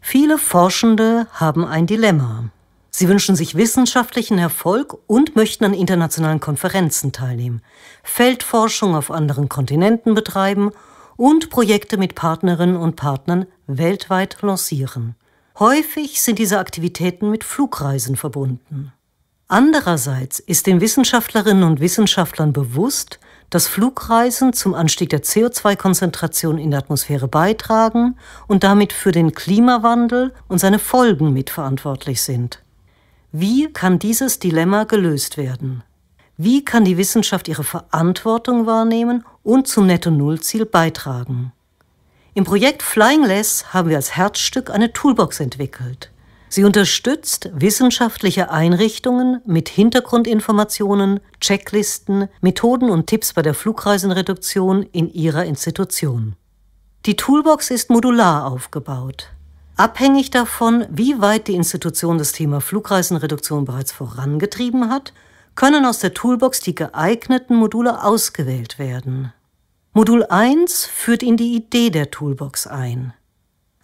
Viele Forschende haben ein Dilemma. Sie wünschen sich wissenschaftlichen Erfolg und möchten an internationalen Konferenzen teilnehmen, Feldforschung auf anderen Kontinenten betreiben und Projekte mit Partnerinnen und Partnern weltweit lancieren. Häufig sind diese Aktivitäten mit Flugreisen verbunden. Andererseits ist den Wissenschaftlerinnen und Wissenschaftlern bewusst, dass Flugreisen zum Anstieg der CO2-Konzentration in der Atmosphäre beitragen und damit für den Klimawandel und seine Folgen mitverantwortlich sind. Wie kann dieses Dilemma gelöst werden? Wie kann die Wissenschaft ihre Verantwortung wahrnehmen und zum Netto-Null-Ziel beitragen? Im Projekt Flying Less haben wir als Herzstück eine Toolbox entwickelt. Sie unterstützt wissenschaftliche Einrichtungen mit Hintergrundinformationen, Checklisten, Methoden und Tipps bei der Flugreisenreduktion in ihrer Institution. Die Toolbox ist modular aufgebaut. Abhängig davon, wie weit die Institution das Thema Flugreisenreduktion bereits vorangetrieben hat, können aus der Toolbox die geeigneten Module ausgewählt werden. Modul 1 führt in die Idee der Toolbox ein.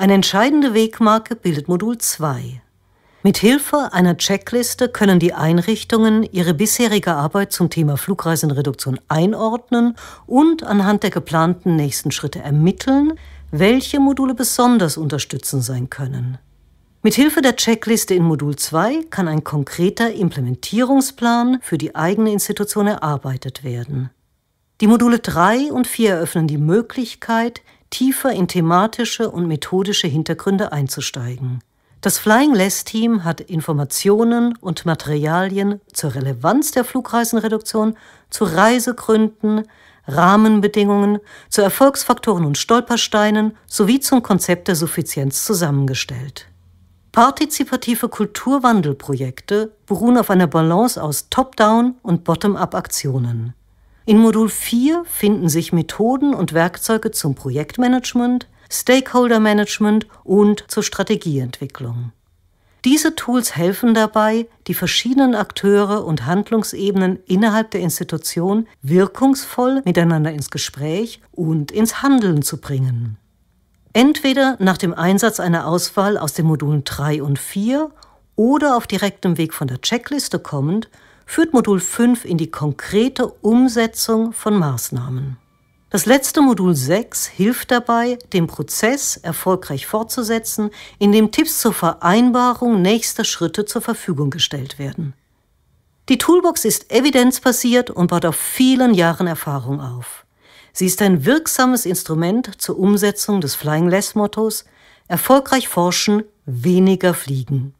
Eine entscheidende Wegmarke bildet Modul 2. Mit Hilfe einer Checkliste können die Einrichtungen ihre bisherige Arbeit zum Thema Flugreisenreduktion einordnen und anhand der geplanten nächsten Schritte ermitteln, welche Module besonders unterstützend sein können. Mit Hilfe der Checkliste in Modul 2 kann ein konkreter Implementierungsplan für die eigene Institution erarbeitet werden. Die Module 3 und 4 eröffnen die Möglichkeit, tiefer in thematische und methodische Hintergründe einzusteigen. Das Flying Less Team hat Informationen und Materialien zur Relevanz der Flugreisenreduktion, zu Reisegründen, Rahmenbedingungen, zu Erfolgsfaktoren und Stolpersteinen sowie zum Konzept der Suffizienz zusammengestellt. Partizipative Kulturwandelprojekte beruhen auf einer Balance aus Top-Down und Bottom-up-Aktionen. In Modul 4 finden sich Methoden und Werkzeuge zum Projektmanagement, Stakeholdermanagement und zur Strategieentwicklung. Diese Tools helfen dabei, die verschiedenen Akteure und Handlungsebenen innerhalb der Institution wirkungsvoll miteinander ins Gespräch und ins Handeln zu bringen. Entweder nach dem Einsatz einer Auswahl aus den Modulen 3 und 4 oder auf direktem Weg von der Checkliste kommend führt Modul 5 in die konkrete Umsetzung von Maßnahmen. Das letzte Modul 6 hilft dabei, den Prozess erfolgreich fortzusetzen, indem Tipps zur Vereinbarung nächster Schritte zur Verfügung gestellt werden. Die Toolbox ist evidenzbasiert und baut auf vielen Jahren Erfahrung auf. Sie ist ein wirksames Instrument zur Umsetzung des Flying Less Mottos Erfolgreich forschen, weniger fliegen.